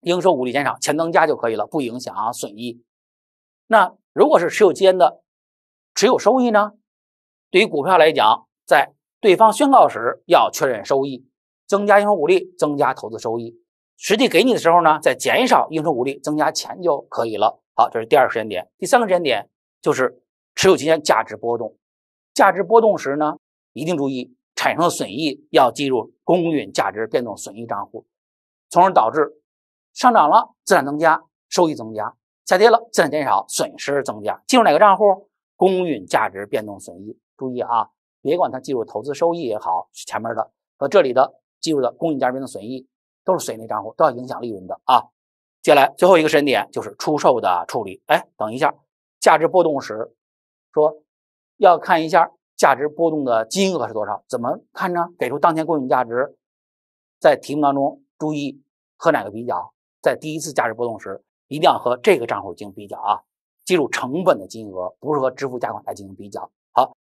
应收股利减少，钱增加就可以了，不影响损益。那如果是持有期间的持有收益呢？对于股票来讲，在对方宣告时要确认收益，增加应收股利，增加投资收益。实际给你的时候呢，再减少应收股利，增加钱就可以了。好，这是第二个时间点。第三个时间点就是持有期间价值波动，价值波动时呢，一定注意。产生的损益要计入公允价值变动损益账户，从而导致上涨了资产增加收益增加，下跌了资产减少损失增加，进入哪个账户？公允价值变动损益。注意啊，别管它计入投资收益也好，前面的和这里的计入的公允价值变动损益都是损益账户，都要影响利润的啊。接下来最后一个时间点就是出售的处理。哎，等一下，价值波动时说要看一下。价值波动的金额是多少？怎么看呢？给出当前公允价值，在题目当中，注意和哪个比较？在第一次价值波动时，一定要和这个账户进行比较啊！记住成本的金额，不是和支付价款来进行比较。好，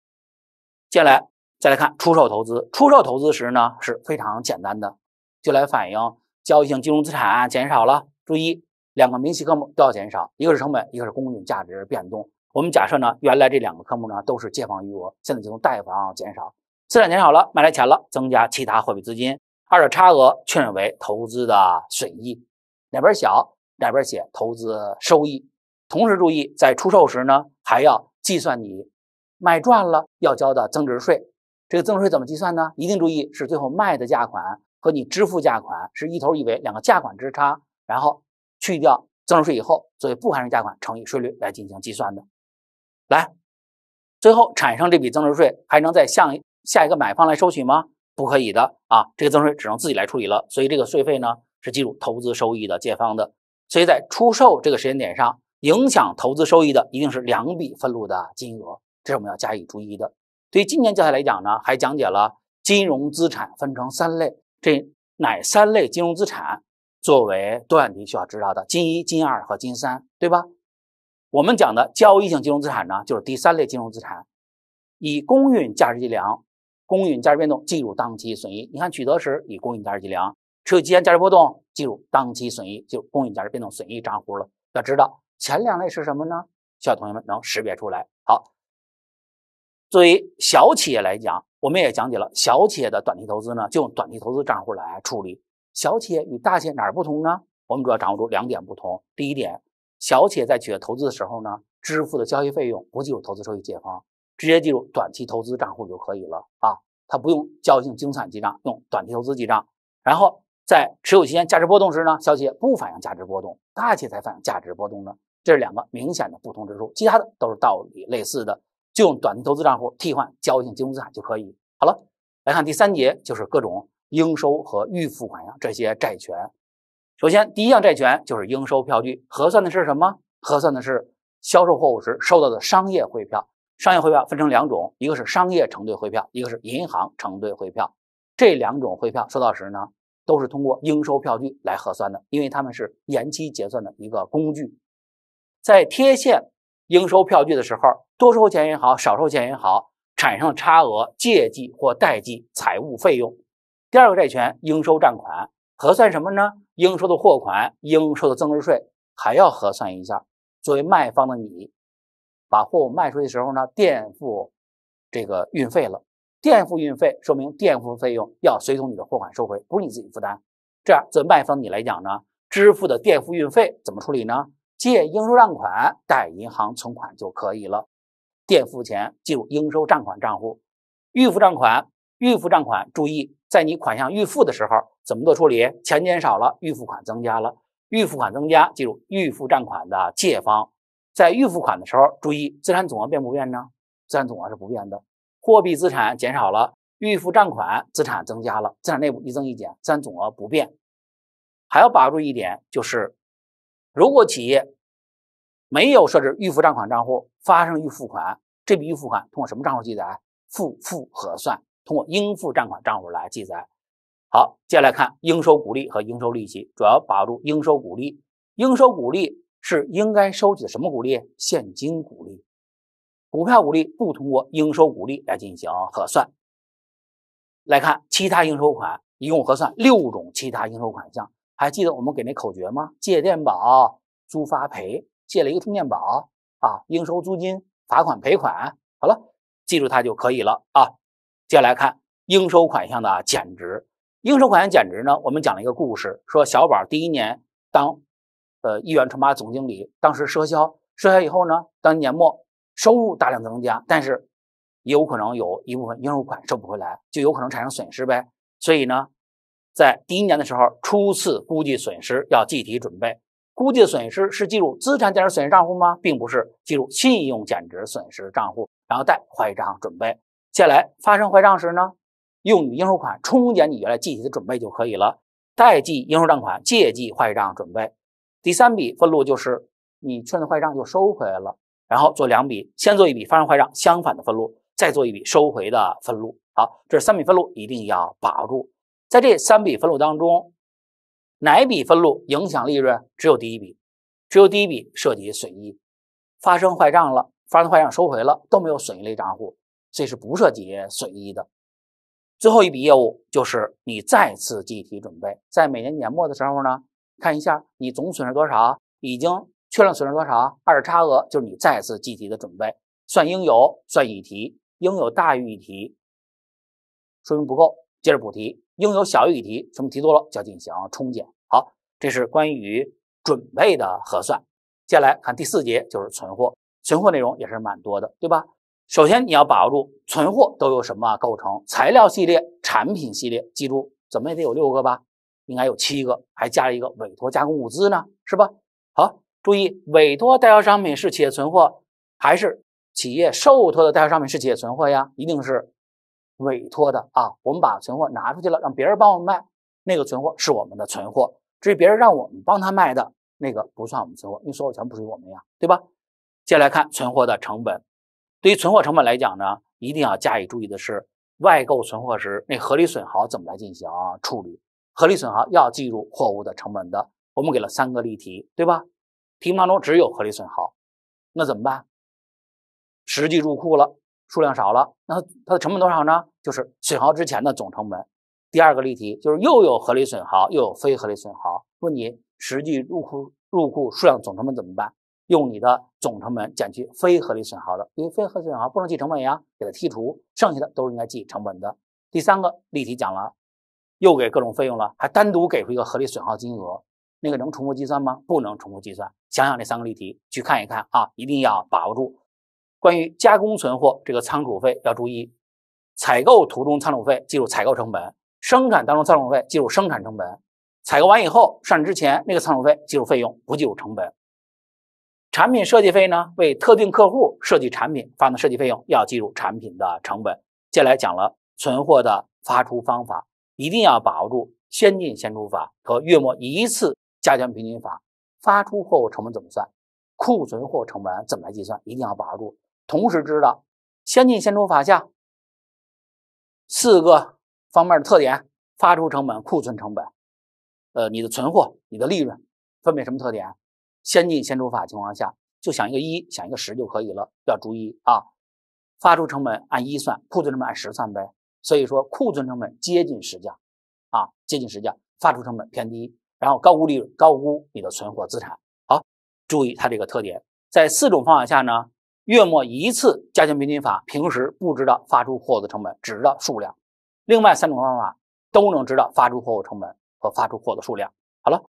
接下来再来看出售投资。出售投资时呢，是非常简单的，就来反映交易性金融资产减少了。注意，两个明细科目都要减少，一个是成本，一个是公允价值变动。我们假设呢，原来这两个科目呢都是借方余额，现在就从贷方减少，资产减少了，卖来钱了，增加其他货币资金，二者差额确认为投资的损益，哪边小哪边写投资收益。同时注意，在出售时呢，还要计算你卖赚了要交的增值税。这个增值税怎么计算呢？一定注意是最后卖的价款和你支付价款是一头一尾两个价款之差，然后去掉增值税以后作为不含税价款乘以税率来进行计算的。来，最后产生这笔增值税还能再向下一个买方来收取吗？不可以的啊，这个增值税只能自己来处理了。所以这个税费呢是计入投资收益的借方的。所以在出售这个时间点上，影响投资收益的一定是两笔分录的金额，这是我们要加以注意的。对于今年教材来讲呢，还讲解了金融资产分成三类，这哪三类金融资产作为断题需要知道的？金一、金二和金三，对吧？我们讲的交易性金融资产呢，就是第三类金融资产，以公允价值计量，公允价值变动计入当期损益。你看取得时以公允价值计量，持有期间价值波动计入当期损益，就公允价值变动损益账户了。要知道前两类是什么呢？需要同学们能识别出来。好，作为小企业来讲，我们也讲解了小企业的短期投资呢，就用短期投资账户来处理。小企业与大企业哪不同呢？我们主要掌握住两点不同。第一点。小企业在企业投资的时候呢，支付的交易费用不计入投资收益借方，直接计入短期投资账户就可以了啊。它不用交易性金资产记账，用短期投资记账。然后在持有期间价值波动时呢，小企业不反映价值波动，大企业才反映价值波动呢。这是两个明显的不同之处。其他的都是道理类似的，就用短期投资账户替换交易性金融资产就可以。好了，来看第三节，就是各种应收和预付款项这些债权。首先，第一项债权就是应收票据，核算的是什么？核算的是销售货物时收到的商业汇票。商业汇票分成两种，一个是商业承兑汇票，一个是银行承兑汇票。这两种汇票收到时呢，都是通过应收票据来核算的，因为它们是延期结算的一个工具。在贴现应收票据的时候，多收钱也好，少收钱也好，产生差额借记或贷记财务费用。第二个债权应收账款。核算什么呢？应收的货款、应收的增值税，还要核算一下。作为卖方的你，把货物卖出去的时候呢，垫付这个运费了。垫付运费说明垫付费用要随同你的货款收回，不是你自己负担。这样，作为卖方你来讲呢，支付的垫付运费怎么处理呢？借应收账款，贷银行存款就可以了。垫付钱进入应收账款账户，预付账款，预付账款注意。在你款项预付的时候，怎么做处理？钱减少了，预付款增加了，预付款增加，记住预付账款的借方。在预付款的时候，注意资产总额变不变呢？资产总额是不变的，货币资产减少了，预付账款资产增加了，资产内部一增一减，资产总额不变。还要把握住一点，就是如果企业没有设置预付账款账户，发生预付款，这笔预付款通过什么账户记载？付付核算。通过应付账款账户来记载。好，接下来看应收股利和应收利息，主要把握住应收股利。应收股利是应该收取的什么股利？现金股利、股票股利不通过应收股利来进行核算。来看其他应收款，一共核算六种其他应收款项。还记得我们给那口诀吗？借电宝、租发赔，借了一个充电宝啊，应收租金、罚款、赔款。好了，记住它就可以了啊。接下来看应收款项的减值。应收款款减值呢，我们讲了一个故事，说小宝第一年当呃一元春发总经理，当时赊销赊销以后呢，当年末收入大量增加，但是也有可能有一部分应收款收不回来，就有可能产生损失呗。所以呢，在第一年的时候，初次估计损失要计提准备。估计的损失是计入资产减值损失账户吗？并不是，计入信用减值损失账户，然后再坏账准备。接下来发生坏账时呢，用你应收款冲减你原来计提的准备就可以了。贷记应收账款，借记坏账准备。第三笔分录就是你确认坏账就收回来了，然后做两笔，先做一笔发生坏账相反的分录，再做一笔收回的分录。好，这是三笔分录，一定要把握住。在这三笔分录当中，哪笔分录影响利润？只有第一笔，只有第一笔涉及损益。发生坏账了，发生坏账收回了，都没有损益类账户。这是不涉及损益的。最后一笔业务就是你再次计提准备，在每年年末的时候呢，看一下你总损失多少，已经确认损失多少，二差额就是你再次计提的准备，算应有，算已提，应有大于已提，说明不够，接着补提；应有小于已提，说明提多了，就要进行冲减。好，这是关于准备的核算。接下来看第四节就是存货，存货内容也是蛮多的，对吧？首先，你要把握住存货都有什么构成，材料系列、产品系列，记住怎么也得有六个吧？应该有七个，还加了一个委托加工物资呢，是吧？好，注意，委托代销商品是企业存货还是企业受托的代销商品是企业存货呀？一定是委托的啊！我们把存货拿出去了，让别人帮我们卖，那个存货是我们的存货。至于别人让我们帮他卖的，那个不算我们存货，因为所有权不属于我们呀，对吧？接下来看存货的成本。对于存货成本来讲呢，一定要加以注意的是，外购存货时那合理损耗怎么来进行处理？合理损耗要计入货物的成本的。我们给了三个例题，对吧？题目当中只有合理损耗，那怎么办？实际入库了，数量少了，那它的成本多少呢？就是损耗之前的总成本。第二个例题就是又有合理损耗又有非合理损耗，问你实际入库入库数量总成本怎么办？用你的总成本减去非合理损耗的，因为非合理损耗不能计成本呀，给它剔除，剩下的都是应该计成本的。第三个例题讲了，又给各种费用了，还单独给出一个合理损耗金额，那个能重复计算吗？不能重复计算。想想这三个例题，去看一看啊，一定要把握住关于加工存货这个仓储费要注意，采购途中仓储费计入采购成本，生产当中仓储费计入生产成本，采购完以后，上市之前那个仓储费计入费用，不计入成本。产品设计费呢？为特定客户设计产品发的设计费用要计入产品的成本。接下来讲了存货的发出方法，一定要把握住先进先出法和月末一次加权平均法。发出货物成本怎么算？库存货成本怎么来计算？一定要把握住。同时知道先进先出法下四个方面的特点：发出成本、库存成本。呃，你的存货、你的利润分别什么特点？先进先出法情况下，就想一个一，想一个十就可以了。要注意啊，发出成本按一算，库存成本按十算呗。所以说，库存成本接近实价啊，接近实价，发出成本偏低，然后高估利润，高估你的存货资产。好，注意它这个特点。在四种方法下呢，月末一次加权平均法，平时不知道发出货物成本，只知道数量；另外三种方法都能知道发出货物成本和发出货物数量。好了。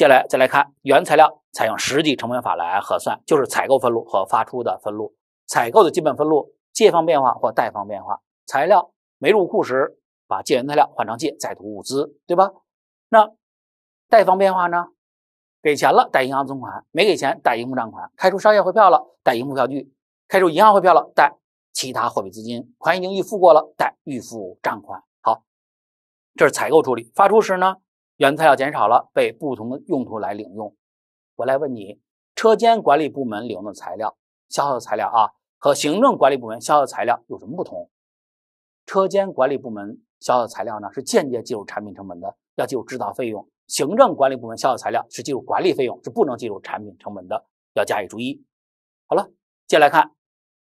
接下来再来看原材料，采用实际成本法来核算，就是采购分录和发出的分录。采购的基本分录，借方变化或贷方变化。材料没入库时，把借原材料换成借在途物资，对吧？那贷方变化呢？给钱了，贷银行存款；没给钱，贷应付账款；开出商业汇票了，贷应付票据；开出银行汇票了，贷其他货币资金；款已经预付过了，贷预付账款。好，这是采购处理。发出时呢？原材料减少了，被不同的用途来领用。我来问你，车间管理部门领用的材料消耗的材料啊，和行政管理部门消耗的材料有什么不同？车间管理部门消耗的材料呢，是间接计入产品成本的，要计入制造费用；行政管理部门消耗材料是计入管理费用，是不能计入产品成本的，要加以注意。好了，接下来看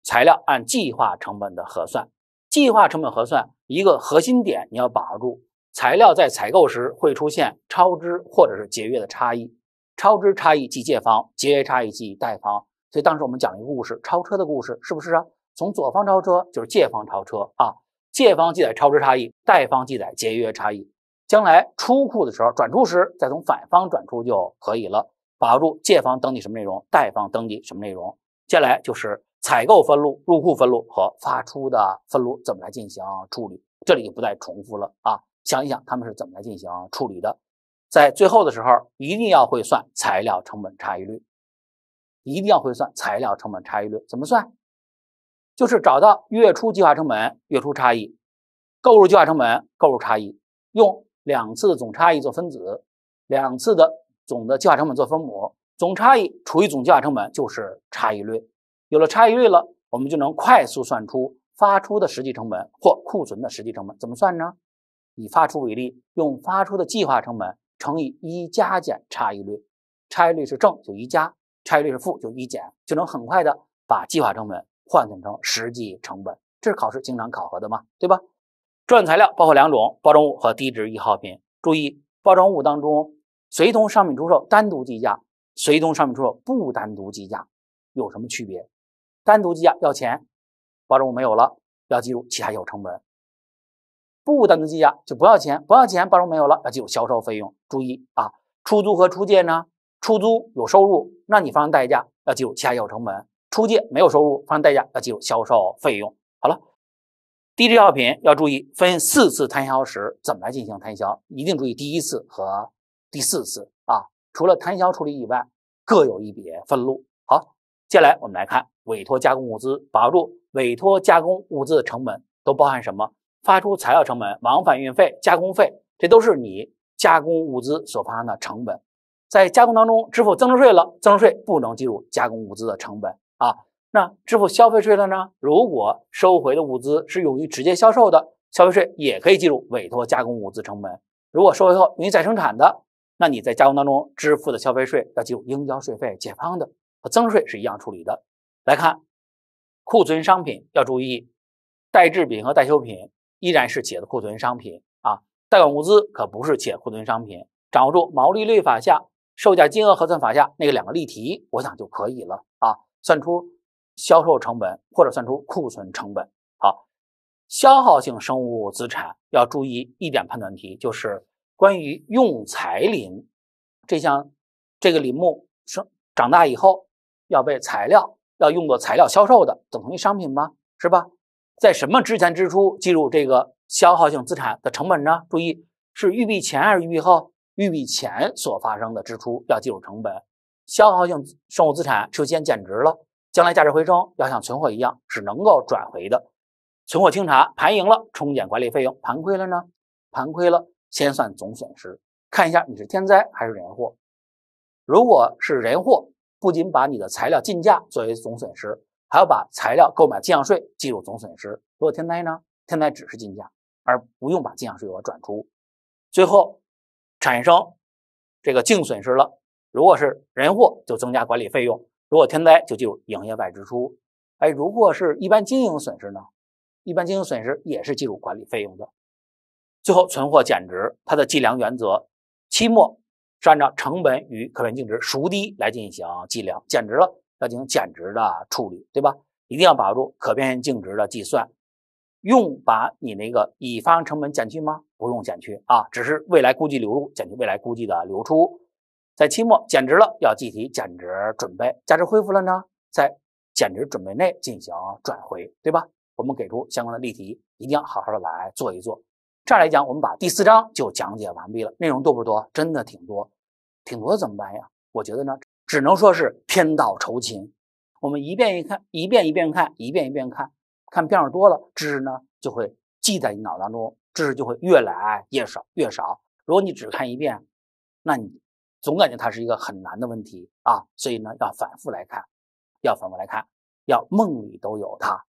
材料按计划成本的核算。计划成本核算一个核心点，你要把握住。材料在采购时会出现超支或者是节约的差异，超支差异即借方，节约差异即贷方。所以当时我们讲了一个故事，超车的故事，是不是啊？从左方超车就是借方超车啊，借方记载超支差异，贷方记载节约差异。将来出库的时候，转出时再从反方转出就可以了。把握住借方登记什么内容，贷方登记什么内容。接下来就是采购分录、入库分录和发出的分录怎么来进行处理，这里就不再重复了啊。想一想，他们是怎么来进行处理的？在最后的时候，一定要会算材料成本差异率，一定要会算材料成本差异率。怎么算？就是找到月初计划成本、月初差异，购入计划成本、购入差异，用两次的总差异做分子，两次的总的计划成本做分母，总差异除以总计划成本就是差异率。有了差异率了，我们就能快速算出发出的实际成本或库存的实际成本。怎么算呢？以发出为例，用发出的计划成本乘以一加减差异率，差异率是正就一加，差异率是负就一减，就能很快的把计划成本换算成实际成本。这是考试经常考核的嘛，对吧？转材料包括两种，包装物和低值易耗品。注意，包装物当中随同商品出售单独计价，随同商品出售不单独计价有什么区别？单独计价要钱，包装物没有了要计入其他有成本。不单独计价就不要钱，不要钱，包装没有了，要就入销售费用。注意啊，出租和出借呢？出租有收入，那你发生代价要计入其他业务成本；出借没有收入，发生代价要计入销售费用。好了，低质药品要注意分四次摊销时怎么来进行摊销，一定注意第一次和第四次啊。除了摊销处理以外，各有一笔分录。好，接下来我们来看委托加工物资，把握住委托加工物资的成本都包含什么。发出材料成本、往返运费、加工费，这都是你加工物资所发生的成本。在加工当中支付增值税了，增值税不能计入加工物资的成本啊。那支付消费税了呢？如果收回的物资是用于直接销售的，消费税也可以计入委托加工物资成本。如果收回后用于再生产的，那你在加工当中支付的消费税要计入应交税费解方的和增值税是一样处理的。来看库存商品要注意代制品和代修品。依然是企业的库存商品啊，贷款物资可不是企业库存商品。掌握住毛利率法下售价金额核算法下那个两个例题，我想就可以了啊。算出销售成本或者算出库存成本。好，消耗性生物资产要注意一点判断题，就是关于用材林这项这个林木生长大以后要被材料要用作材料销售的，等同于商品吗？是吧？在什么之前支出计入这个消耗性资产的成本呢？注意是预备前还是预备后？预备前所发生的支出要计入成本。消耗性生物资产就先减值了，将来价值回升要像存货一样是能够转回的。存货清查盘盈了，冲减管理费用；盘亏了呢？盘亏了先算总损失，看一下你是天灾还是人祸。如果是人祸，不仅把你的材料进价作为总损失。还要把材料购买进项税计入总损失。如果天灾呢？天灾只是进价，而不用把进项税额转出。最后产生这个净损失了。如果是人祸，就增加管理费用；如果天灾，就计入营业外支出。哎，如果是一般经营损失呢？一般经营损失也是计入管理费用的。最后存货减值，它的计量原则期末是按照成本与可变净值孰低来进行计量减值了。要进行减值的处理，对吧？一定要把握住可变现净值的计算，用把你那个已发生成本减去吗？不用减去啊，只是未来估计流入减去未来估计的流出，在期末减值了，要计提减值准备。价值恢复了呢，在减值准备内进行转回，对吧？我们给出相关的例题，一定要好好的来做一做。这样来讲，我们把第四章就讲解完毕了，内容多不多？真的挺多，挺多怎么办呀？我觉得呢。只能说是天道酬勤，我们一遍一看，一遍一遍看，一遍一遍看，看遍数多了，知识呢就会记在你脑当中，知识就会越来越少，越少。如果你只看一遍，那你总感觉它是一个很难的问题啊，所以呢，要反复来看，要反复来看，要梦里都有它。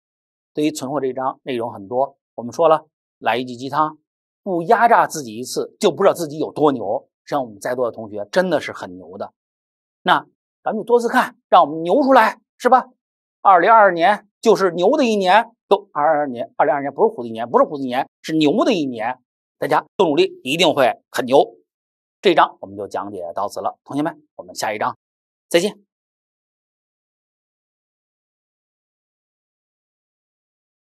对于存货这一章内容很多，我们说了来一句鸡汤，不压榨自己一次就不知道自己有多牛。像我们在座的同学真的是很牛的。那咱们多次看，让我们牛出来，是吧？二零二二年就是牛的一年，都二二年，二零二年不是虎的一年，不是虎的一年，是牛的一年。大家多努力，一定会很牛。这章我们就讲解到此了，同学们，我们下一章再见。